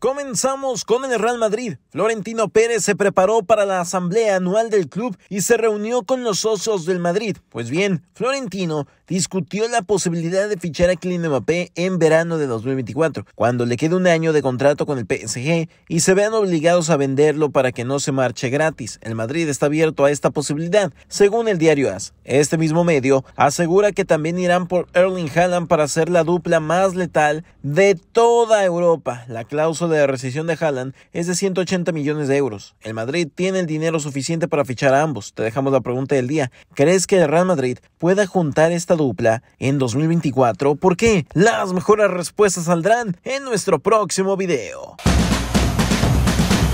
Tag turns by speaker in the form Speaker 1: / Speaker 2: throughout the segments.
Speaker 1: Comenzamos con el Real Madrid. Florentino Pérez se preparó para la asamblea anual del club y se reunió con los socios del Madrid. Pues bien, Florentino discutió la posibilidad de fichar a Kylian Mbappé en verano de 2024, cuando le quede un año de contrato con el PSG y se vean obligados a venderlo para que no se marche gratis. El Madrid está abierto a esta posibilidad, según el diario AS. Este mismo medio asegura que también irán por Erling Haaland para ser la dupla más letal de toda Europa. La cláusula de la rescisión de Haaland es de 180 millones de euros. El Madrid tiene el dinero suficiente para fichar a ambos. Te dejamos la pregunta del día. ¿Crees que el Real Madrid pueda juntar esta dupla en 2024? ¿Por qué? Las mejores respuestas saldrán en nuestro próximo video.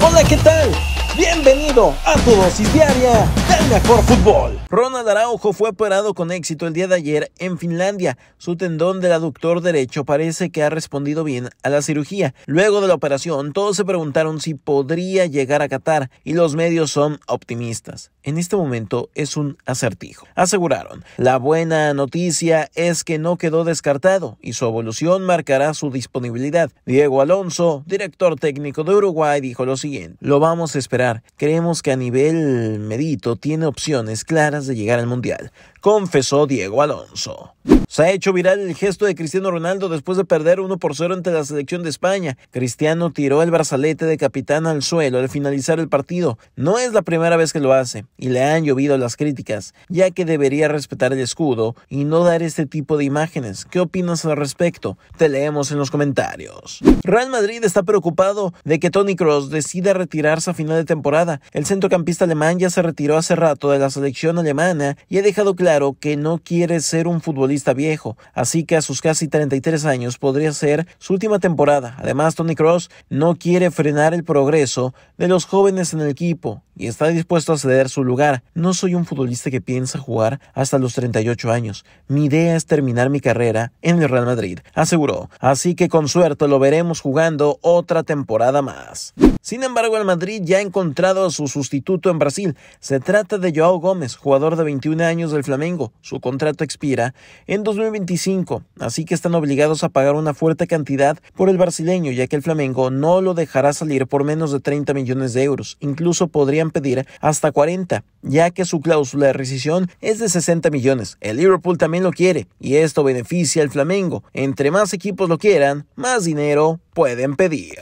Speaker 1: Hola, ¿qué tal? Bienvenido a tu dosis diaria del mejor fútbol. Ronald Araujo fue operado con éxito el día de ayer en Finlandia. Su tendón del aductor derecho parece que ha respondido bien a la cirugía. Luego de la operación, todos se preguntaron si podría llegar a Qatar y los medios son optimistas. En este momento es un acertijo. Aseguraron, la buena noticia es que no quedó descartado y su evolución marcará su disponibilidad. Diego Alonso, director técnico de Uruguay, dijo lo siguiente, lo vamos a esperar creemos que a nivel medito tiene opciones claras de llegar al Mundial, confesó Diego Alonso. Se ha hecho viral el gesto de Cristiano Ronaldo después de perder 1 por 0 ante la selección de España. Cristiano tiró el brazalete de capitán al suelo al finalizar el partido. No es la primera vez que lo hace y le han llovido las críticas, ya que debería respetar el escudo y no dar este tipo de imágenes. ¿Qué opinas al respecto? Te leemos en los comentarios. Real Madrid está preocupado de que Tony Cross decida retirarse a final de temporada temporada. El centrocampista alemán ya se retiró hace rato de la selección alemana y ha dejado claro que no quiere ser un futbolista viejo, así que a sus casi 33 años podría ser su última temporada. Además, Tony Cross no quiere frenar el progreso de los jóvenes en el equipo y está dispuesto a ceder su lugar. No soy un futbolista que piensa jugar hasta los 38 años. Mi idea es terminar mi carrera en el Real Madrid, aseguró. Así que con suerte lo veremos jugando otra temporada más. Sin embargo, el Madrid ya en encontrado a su sustituto en Brasil. Se trata de Joao Gómez, jugador de 21 años del Flamengo. Su contrato expira en 2025, así que están obligados a pagar una fuerte cantidad por el brasileño, ya que el Flamengo no lo dejará salir por menos de 30 millones de euros. Incluso podrían pedir hasta 40, ya que su cláusula de rescisión es de 60 millones. El Liverpool también lo quiere, y esto beneficia al Flamengo. Entre más equipos lo quieran, más dinero pueden pedir.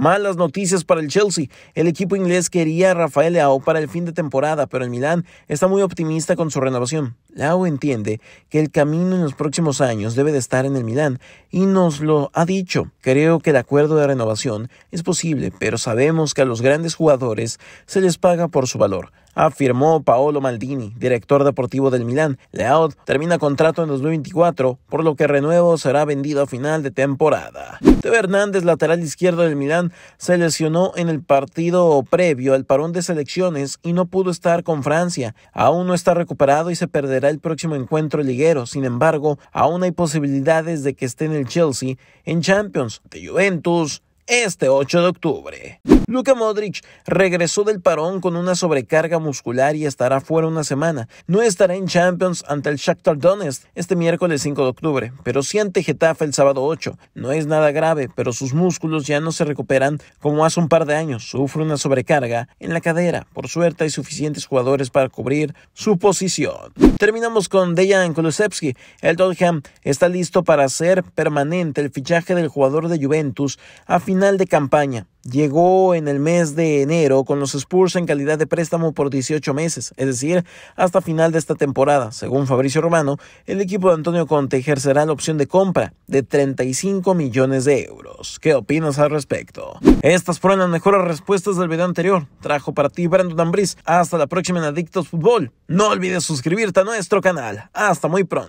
Speaker 1: Malas noticias para el Chelsea. El equipo inglés quería a Rafael Leao para el fin de temporada, pero el Milán está muy optimista con su renovación. Leao entiende que el camino en los próximos años debe de estar en el Milán y nos lo ha dicho. Creo que el acuerdo de renovación es posible, pero sabemos que a los grandes jugadores se les paga por su valor afirmó Paolo Maldini, director deportivo del Milán. Leao termina contrato en 2024, por lo que Renuevo será vendido a final de temporada. Teo Hernández, lateral izquierdo del Milán, se lesionó en el partido previo al parón de selecciones y no pudo estar con Francia. Aún no está recuperado y se perderá el próximo encuentro liguero. Sin embargo, aún hay posibilidades de que esté en el Chelsea, en Champions, de Juventus este 8 de octubre. Luka Modric regresó del parón con una sobrecarga muscular y estará fuera una semana. No estará en Champions ante el Shakhtar Donetsk este miércoles 5 de octubre, pero sí ante Getafe el sábado 8. No es nada grave, pero sus músculos ya no se recuperan como hace un par de años. Sufre una sobrecarga en la cadera. Por suerte hay suficientes jugadores para cubrir su posición. Terminamos con Dejan Kulusevski. El Tottenham está listo para hacer permanente el fichaje del jugador de Juventus a final final de campaña. Llegó en el mes de enero con los Spurs en calidad de préstamo por 18 meses, es decir, hasta final de esta temporada. Según Fabricio Romano, el equipo de Antonio Conte ejercerá la opción de compra de 35 millones de euros. ¿Qué opinas al respecto? Estas fueron las mejores respuestas del video anterior. Trajo para ti Brandon Ambris. Hasta la próxima en Adictos Fútbol. No olvides suscribirte a nuestro canal. Hasta muy pronto.